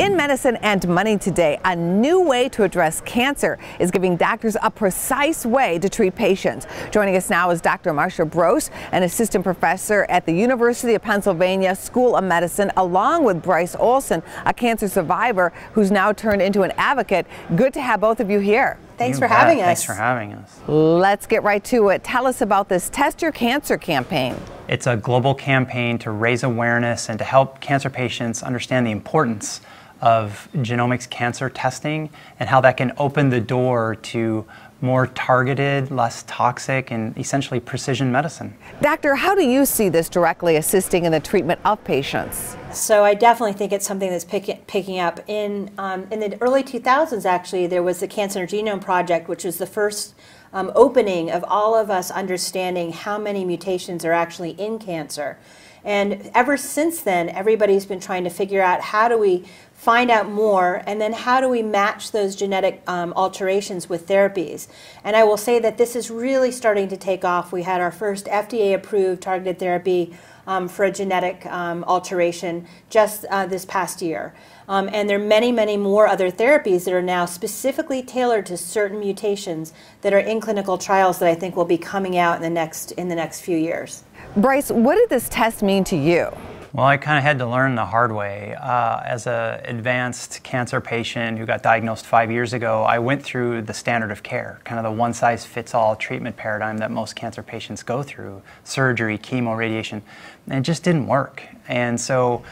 In Medicine and Money today, a new way to address cancer is giving doctors a precise way to treat patients. Joining us now is Dr. Marcia Bros, an assistant professor at the University of Pennsylvania School of Medicine, along with Bryce Olson, a cancer survivor who's now turned into an advocate. Good to have both of you here. Thanks you for bet. having us. Thanks for having us. Let's get right to it. Tell us about this Test Your Cancer campaign. It's a global campaign to raise awareness and to help cancer patients understand the importance of genomics cancer testing and how that can open the door to more targeted, less toxic, and essentially precision medicine. Doctor, how do you see this directly assisting in the treatment of patients? So I definitely think it's something that's pick, picking up. In, um, in the early 2000s, actually, there was the Cancer Genome Project, which was the first um, opening of all of us understanding how many mutations are actually in cancer. And ever since then, everybody's been trying to figure out how do we find out more, and then how do we match those genetic um, alterations with therapies? And I will say that this is really starting to take off. We had our first FDA approved targeted therapy um, for a genetic um, alteration just uh, this past year. Um, and there are many, many more other therapies that are now specifically tailored to certain mutations that are in clinical trials that I think will be coming out in the next in the next few years. Bryce, what did this test mean to you? Well, I kind of had to learn the hard way. Uh, as an advanced cancer patient who got diagnosed five years ago, I went through the standard of care, kind of the one size fits all treatment paradigm that most cancer patients go through surgery, chemo, radiation, and it just didn't work. And so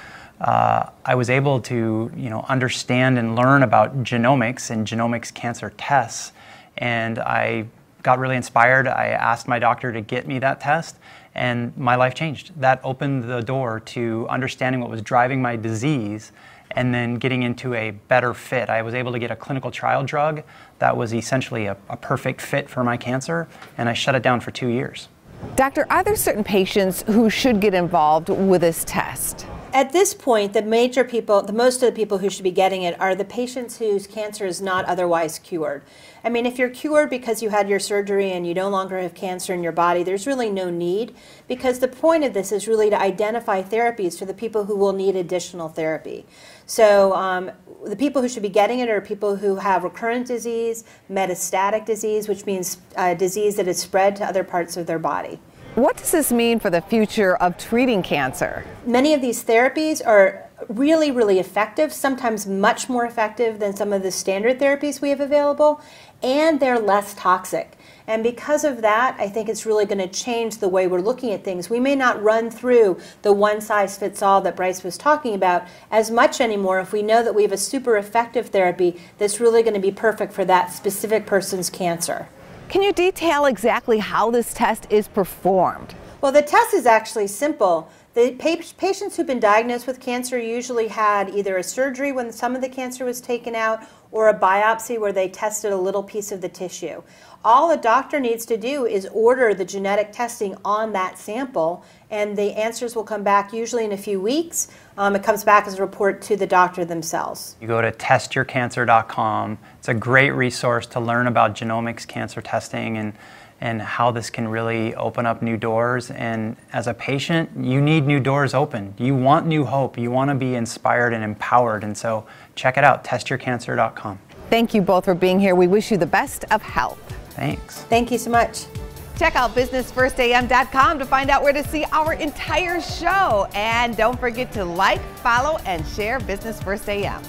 uh, I was able to you know, understand and learn about genomics and genomics cancer tests, and I got really inspired. I asked my doctor to get me that test, and my life changed. That opened the door to understanding what was driving my disease and then getting into a better fit. I was able to get a clinical trial drug that was essentially a, a perfect fit for my cancer, and I shut it down for two years. Doctor, are there certain patients who should get involved with this test? At this point, the major people, the most of the people who should be getting it are the patients whose cancer is not otherwise cured. I mean, if you're cured because you had your surgery and you no longer have cancer in your body, there's really no need because the point of this is really to identify therapies for the people who will need additional therapy. So um, the people who should be getting it are people who have recurrent disease, metastatic disease, which means uh, disease that is spread to other parts of their body. What does this mean for the future of treating cancer? Many of these therapies are really, really effective, sometimes much more effective than some of the standard therapies we have available, and they're less toxic. And because of that, I think it's really going to change the way we're looking at things. We may not run through the one size fits all that Bryce was talking about as much anymore if we know that we have a super effective therapy that's really going to be perfect for that specific person's cancer. Can you detail exactly how this test is performed? Well, the test is actually simple. The patients who've been diagnosed with cancer usually had either a surgery when some of the cancer was taken out or a biopsy where they tested a little piece of the tissue. All a doctor needs to do is order the genetic testing on that sample, and the answers will come back usually in a few weeks. Um, it comes back as a report to the doctor themselves. You go to testyourcancer.com. It's a great resource to learn about genomics cancer testing and and how this can really open up new doors. And as a patient, you need new doors open. You want new hope. You want to be inspired and empowered. And so check it out, testyourcancer.com. Thank you both for being here. We wish you the best of health. Thanks. Thank you so much. Check out businessfirstam.com to find out where to see our entire show. And don't forget to like, follow, and share Business First AM.